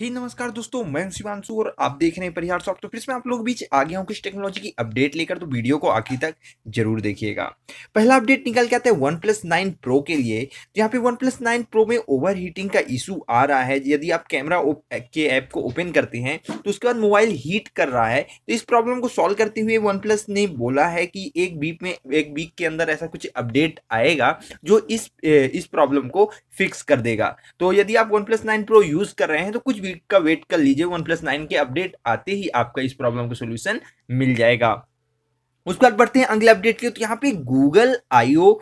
ही नमस्कार दोस्तों मैं शिवानशु और आप देख रहे हैं परिहार सॉफ्ट तो फिर मैं आप लोग बीच आ गया हूँ कुछ टेक्नोलॉजी की अपडेट लेकर तो वीडियो को आखिर तक जरूर देखिएगा पहला अपडेट निकल के आता है वन प्लस नाइन प्रो के लिए तो यहाँ पे वन प्लस नाइन प्रो में ओवर हीटिंग का इशू आ रहा है यदि आप कैमरा के ऐप को ओपन करते हैं तो उसके बाद मोबाइल हीट कर रहा है तो इस प्रॉब्लम को सॉल्व करते हुए वन प्लस ने बोला है कि एक वीक में एक वीक के अंदर ऐसा कुछ अपडेट आएगा जो इस इस प्रॉब्लम को फिक्स कर देगा तो यदि आप OnePlus nine Pro use कर रहे हैं तो कुछ वीक का वेट कर लीजिए वन प्लस नाइन के अपडेट आते ही आपका इस प्रॉब्लम का सोल्यूशन मिल जाएगा उसके बाद बढ़ते हैं अगले अपडेट के तो यहाँ पे गूगल आईओ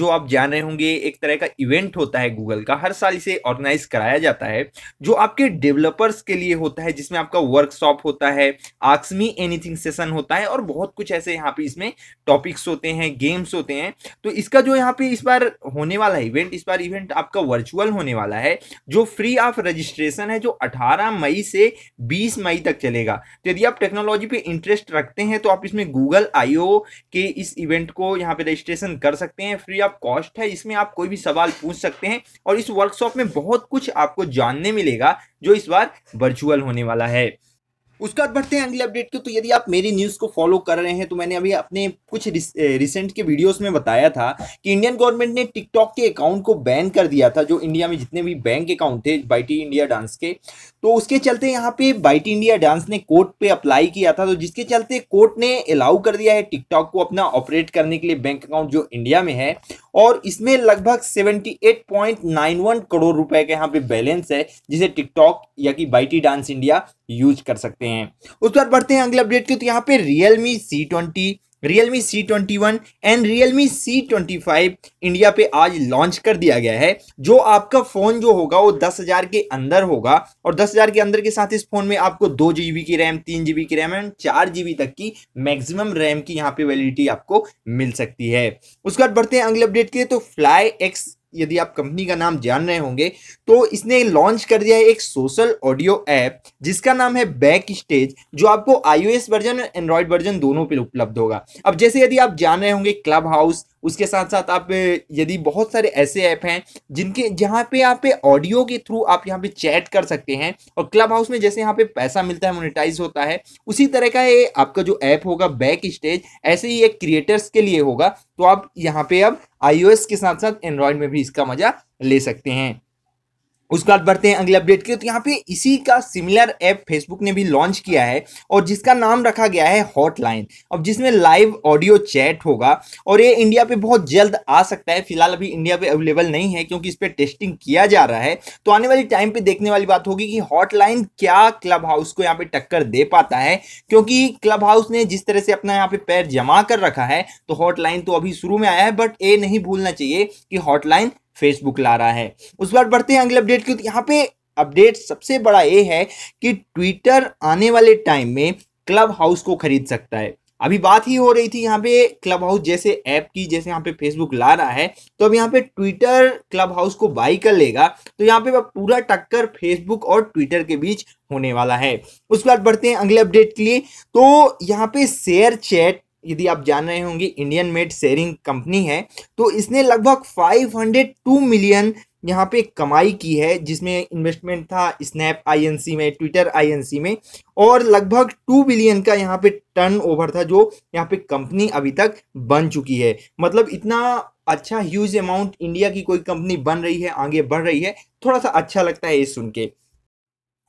जो आप जान रहे होंगे एक तरह का इवेंट होता है गूगल का हर साल इसे ऑर्गेनाइज कराया जाता है जो आपके डेवलपर्स के लिए होता है जिसमें आपका वर्कशॉप होता है आक्समी एनीथिंग सेशन होता है और बहुत कुछ ऐसे यहाँ पे इसमें टॉपिक्स होते हैं गेम्स होते हैं तो इसका जो यहाँ पे इस बार होने वाला है इवेंट इस बार इवेंट आपका वर्चुअल होने वाला है जो फ्री ऑफ रजिस्ट्रेशन है जो अठारह मई से बीस मई तक चलेगा तो यदि आप टेक्नोलॉजी पे इंटरेस्ट रखते हैं तो आप इसमें गूगल गूगल आईओ के इस इवेंट को यहाँ पे रजिस्ट्रेशन कर सकते हैं फ्री ऑफ कॉस्ट है इसमें आप कोई भी सवाल पूछ सकते हैं और इस वर्कशॉप में बहुत कुछ आपको जानने मिलेगा जो इस बार वर्चुअल होने वाला है उसके बाद बढ़ते हैं अगले अपडेट के तो यदि आप मेरी न्यूज़ को फॉलो कर रहे हैं तो मैंने अभी अपने कुछ रिसेंट के वीडियोस में बताया था कि इंडियन गवर्नमेंट ने टिकटॉक के अकाउंट को बैन कर दिया था जो इंडिया में जितने भी बैंक अकाउंट थे बाईटी इंडिया डांस के तो उसके चलते यहाँ पे बाईटी इंडिया डांस ने कोर्ट पे अप्लाई किया था तो जिसके चलते कोर्ट ने अलाउ कर दिया है टिकटॉक को अपना ऑपरेट करने के लिए बैंक अकाउंट जो इंडिया में है और इसमें लगभग 78.91 करोड़ रुपए का यहाँ पे बैलेंस है जिसे टिकटॉक या कि बाईटी डांस इंडिया यूज कर सकते हैं हैं उस पर बढ़ते हैं अगले अपडेट की तो यहाँ पे Realme C twenty Realme C twenty one and Realme C twenty five India पे आज लॉन्च कर दिया गया है जो आपका फ़ोन जो होगा वो दस हज़ार के अंदर होगा और दस हज़ार के अंदर के साथ इस फ़ोन में आपको दो जी बी की रैम तीन जी बी की रैम एंड चार जी बी तक की मैक्सिमम रैम की यहाँ पे वैलिडिटी आपको मिल सकती है उसके बाद बढ़ते हैं अगले अपडेट के तो फ्लाई एक्स यदि आप कंपनी का नाम जान रहे होंगे तो इसने लॉन्च कर दिया है एक सोशल ऑडियो ऐप जिसका नाम है बैक स्टेज जो आपको आईओएस वर्जन और एंड्रॉयड वर्जन दोनों पर उपलब्ध होगा अब जैसे यदि आप जान रहे होंगे क्लब हाउस उसके साथ साथ आप यदि बहुत सारे ऐसे ऐप हैं जिनके जहाँ पे आप ऑडियो के थ्रू आप यहाँ पे चैट कर सकते हैं और क्लब हाउस में जैसे यहाँ पे पैसा मिलता है मोनेटाइज होता है उसी तरह का ये आपका जो ऐप होगा बैक स्टेज ऐसे ही एक क्रिएटर्स के लिए होगा तो आप यहाँ पे अब आईओएस के साथ साथ एंड्रॉयड में भी इसका मजा ले सकते हैं उसके बाद बढ़ते हैं अगले अपडेट की तो यहाँ पे इसी का सिमिलर ऐप फेसबुक ने भी लॉन्च किया है और जिसका नाम रखा गया है हॉटलाइन अब जिसमें लाइव ऑडियो चैट होगा और ये इंडिया पे बहुत जल्द आ सकता है फिलहाल अभी इंडिया पे अवेलेबल नहीं है क्योंकि इस पर टेस्टिंग किया जा रहा है तो आने वाले टाइम पर देखने वाली बात होगी कि हॉटलाइन क्या क्लब हाउस को यहाँ पर टक्कर दे पाता है क्योंकि क्लब हाउस ने जिस तरह से अपना यहाँ पर पैर जमा कर रखा है तो हॉटलाइन तो अभी शुरू में आया है बट ये नहीं भूलना चाहिए कि हॉटलाइन फेसबुक ला रहा है उस बार बढ़ते हैं अगले अपडेट की यहाँ पे अपडेट सबसे बड़ा ये है कि ट्विटर आने वाले टाइम में क्लब हाउस को खरीद सकता है अभी बात ही हो रही थी यहाँ पे क्लब हाउस जैसे ऐप की जैसे यहाँ पे फेसबुक ला रहा है तो अब यहाँ पे ट्विटर क्लब हाउस को बाई कर लेगा तो यहाँ पे पूरा टक्कर फेसबुक और ट्विटर के बीच होने वाला है उसके बाद बढ़ते हैं अगले अपडेट के लिए तो यहाँ पे शेयर चैट यदि आप जान रहे होंगे इंडियन मेड शेयरिंग कंपनी है तो इसने लगभग 502 मिलियन यहाँ पे कमाई की है जिसमें इन्वेस्टमेंट था स्नैप आईएनसी में ट्विटर आईएनसी में और लगभग टू बिलियन का यहाँ पे टर्न ओवर था जो यहाँ पे कंपनी अभी तक बन चुकी है मतलब इतना अच्छा ह्यूज अमाउंट इंडिया की कोई कंपनी बन रही है आगे बढ़ रही है थोड़ा सा अच्छा लगता है ये सुन के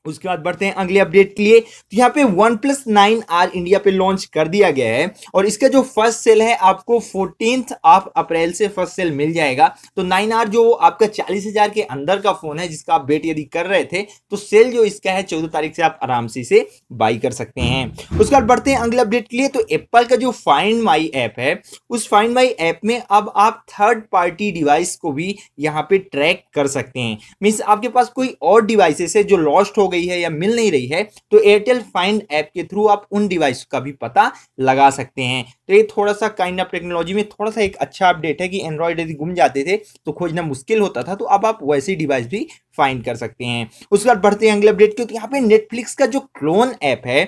उसके बाद बढ़ते हैं अगले अपडेट के लिए तो यहाँ पे OnePlus nine R India पे लॉन्च कर दिया गया है और इसका जो फर्स्ट सेल है आपको फोर्टीन ऑफ अप्रैल से फर्स्ट सेल मिल जाएगा तो नाइन आर जो आपका चालीस हजार के अंदर का फोन है जिसका आप वेट यदि कर रहे थे तो सेल जो इसका है चौदह तारीख से आप आराम से इसे बाई कर सकते हैं उसके बाद बढ़ते हैं अगले अपडेट के लिए तो एप्पल का जो फाइंड माई ऐप है उस फाइंड माई ऐप में अब आप थर्ड पार्टी डिवाइस को भी यहाँ पे ट्रैक कर सकते हैं मीन्स आपके पास कोई और डिवाइसेस है जो लॉस्ट हो गई है या मिल नहीं रही है तो एयरटेल फाइंड ऐप के थ्रू आप उन डिवाइस का भी पता लगा सकते हैं तो ये थोड़ा सा काइंड ऑफ टेक्नोलॉजी में थोड़ा सा एक अच्छा अपडेट है कि एंड्रॉयड यदि गुम जाते थे तो खोजना मुश्किल होता था तो अब आप वैसी डिवाइस भी फाइंड कर सकते हैं उसके बाद बढ़ते हैं अगले अपडेट क्योंकि तो यहाँ पे नेटफ्लिक्स का जो क्लोन ऐप है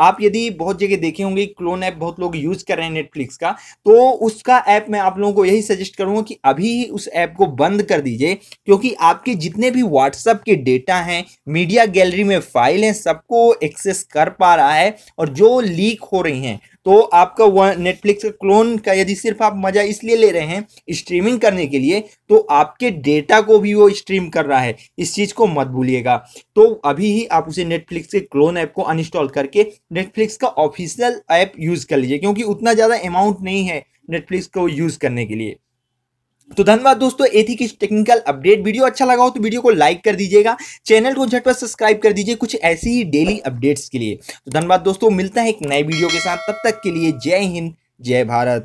आप यदि बहुत जगह देखे होंगे क्लोन ऐप बहुत लोग यूज कर रहे हैं नेटफ्लिक्स का तो उसका ऐप मैं आप लोगों को यही सजेस्ट करूंगा कि अभी ही उस ऐप को बंद कर दीजिए क्योंकि आपके जितने भी व्हाट्सअप के डेटा हैं मीडिया गैलरी में फाइल हैं सबको एक्सेस कर पा रहा है और जो लीक हो रही हैं तो आपका नेटफ्लिक्स क्लोन का यदि सिर्फ आप मजा इसलिए ले रहे हैं स्ट्रीमिंग करने के लिए तो आपके डेटा को भी वो स्ट्रीम कर रहा है इस चीज़ को मत भूलिएगा तो अभी ही आप उसे नेटफ्लिक्स के क्लोन ऐप को अनइंस्टॉल करके नेटफ्लिक्स का ऑफिशियल ऐप यूज़ कर लीजिए क्योंकि उतना ज़्यादा अमाउंट नहीं है नेटफ्लिक्स को यूज़ करने के लिए तो धन्यवाद दोस्तों ये थी कि टेक्निकल अपडेट वीडियो अच्छा लगा हो तो वीडियो को लाइक कर दीजिएगा चैनल को झटपट सब्सक्राइब कर दीजिए कुछ ऐसी ही डेली अपडेट्स के लिए तो धन्यवाद दोस्तों मिलता है एक नए वीडियो के साथ तब तक के लिए जय हिंद जय भारत